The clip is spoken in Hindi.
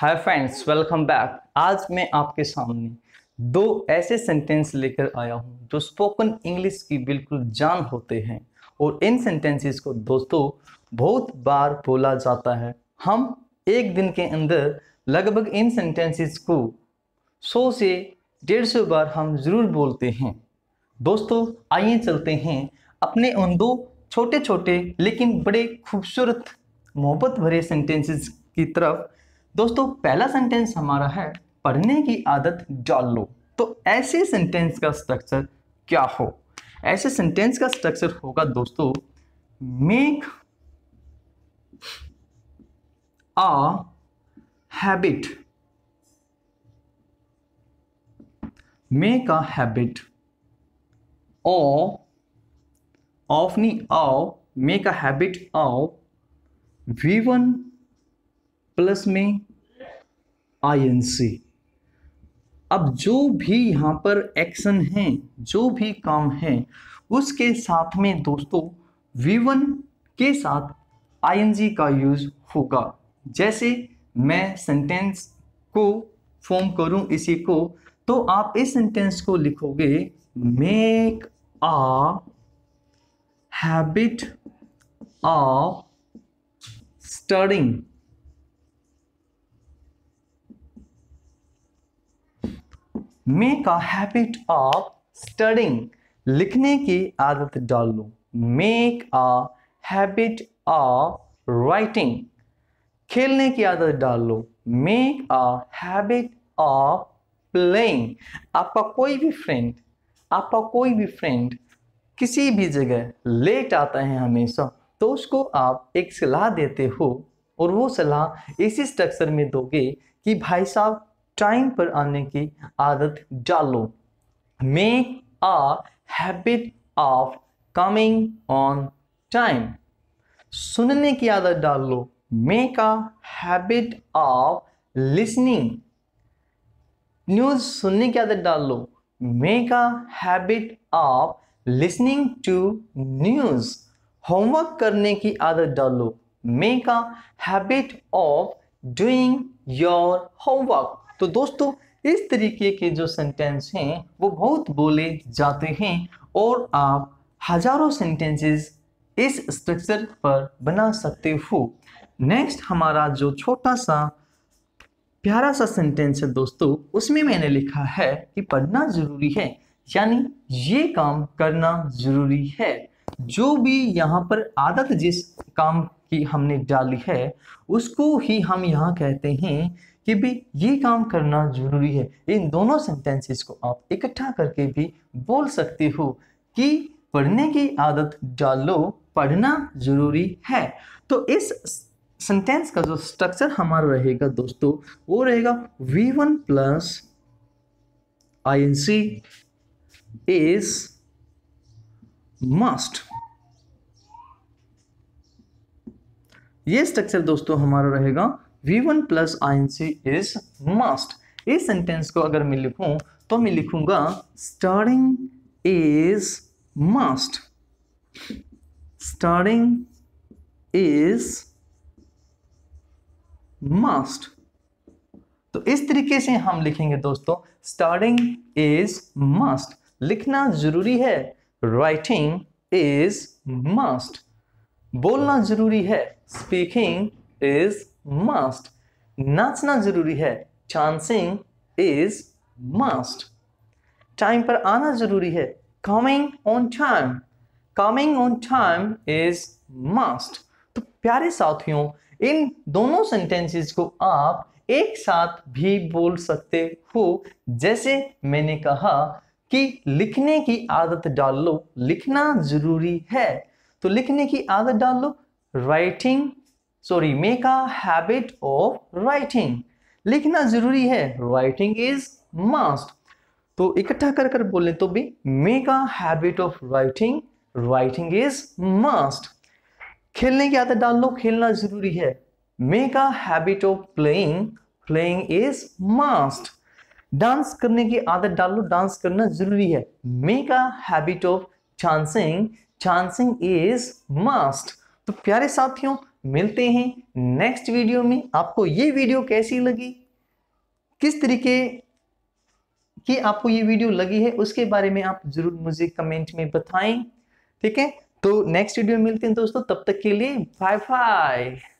हाय फ्रेंड्स वेलकम बैक आज मैं आपके सामने दो ऐसे सेंटेंस लेकर आया हूँ जो स्पोकन इंग्लिश की बिल्कुल जान होते हैं और इन सेंटेंसेस को दोस्तों बहुत बार बोला जाता है हम एक दिन के अंदर लगभग इन सेंटेंसेस को सौ से डेढ़ सौ बार हम ज़रूर बोलते हैं दोस्तों आइए चलते हैं अपने उन दो छोटे छोटे लेकिन बड़े खूबसूरत मोहब्बत भरे सेंटेंसेस की तरफ दोस्तों पहला सेंटेंस हमारा है पढ़ने की आदत डाल लो तो ऐसे सेंटेंस का स्ट्रक्चर क्या हो ऐसे सेंटेंस का स्ट्रक्चर होगा दोस्तों make habit make a habit ओ ऑफ नी नहीं make a habit habit V one plus में आईएनसी अब जो भी यहां पर एक्शन है जो भी काम है उसके साथ में दोस्तों वन के साथ आई का यूज होगा जैसे मैं सेंटेंस को फॉर्म करूं इसी को तो आप इस सेंटेंस को लिखोगे make a habit of studying make a habit of studying लिखने की आदत डाल लो make a habit of writing खेलने की आदत डाल लो make a habit of playing आपका कोई भी फ्रेंड आपका कोई भी फ्रेंड किसी भी जगह लेट आता है हमेशा तो उसको आप एक सलाह देते हो और वो सलाह इसी स्ट्रक्चर में दोगे कि भाई साहब टाइम पर आने की आदत डालो make a habit of coming on time सुनने की आदत डाल लो मेक का हैबिट ऑफ लिसनिंग न्यूज़ सुनने की आदत डाल लो make a habit of listening to news homework करने की आदत डालो make a habit of doing your homework तो दोस्तों इस तरीके के जो सेंटेंस हैं वो बहुत बोले जाते हैं और आप हजारों सेंटेंसेस इस स्ट्रक्चर पर बना सकते हो नेक्स्ट हमारा जो छोटा सा प्यारा सा सेंटेंस है दोस्तों उसमें मैंने लिखा है कि पढ़ना ज़रूरी है यानी ये काम करना ज़रूरी है जो भी यहाँ पर आदत जिस काम की हमने डाली है उसको ही हम यहाँ कहते हैं कि भी ये काम करना जरूरी है इन दोनों सेंटेंसेस को आप इकट्ठा करके भी बोल सकते हो कि पढ़ने की आदत डालो पढ़ना जरूरी है तो इस सेंटेंस का जो स्ट्रक्चर हमारा रहेगा दोस्तों वो रहेगा V one plus I N C is must ये स्ट्रक्चर दोस्तों हमारा रहेगा V one plus I N C is must इस सेंटेंस को अगर मैं लिखूं तो मैं लिखूंगा starting is must starting is must तो इस तरीके से हम लिखेंगे दोस्तों स्टार्टिंग इज मस्ट लिखना जरूरी है राइटिंग इज मस्ट बोलना जरूरी है स्पीकिंग इज मस्ट नाचना जरूरी है चांसिंग इज मस्ट टाइम पर आना जरूरी है coming on time coming on time is must तो प्यारे साथियों इन दोनों सेंटेंसेस को आप एक साथ भी बोल सकते हो जैसे मैंने कहा कि लिखने की आदत डाल लो लिखना जरूरी है तो लिखने की आदत डाल लो writing sorry make a habit of writing लिखना जरूरी है राइटिंग इज मस्ट तो इकट्ठा कर कर बोलें तो भी make a habit of writing writing is must खेलने की आदत डाल लो खेलना जरूरी है make a habit of playing playing is must dance करने की आदत डाल लो डांस करना जरूरी है make a habit of dancing dancing is must तो प्यारे साथियों मिलते हैं नेक्स्ट वीडियो में आपको ये वीडियो कैसी लगी किस तरीके की आपको ये वीडियो लगी है उसके बारे में आप ज़रूर मुझे कमेंट में बताएं ठीक है तो नेक्स्ट वीडियो में मिलते हैं दोस्तों तब तक के लिए बाय बाय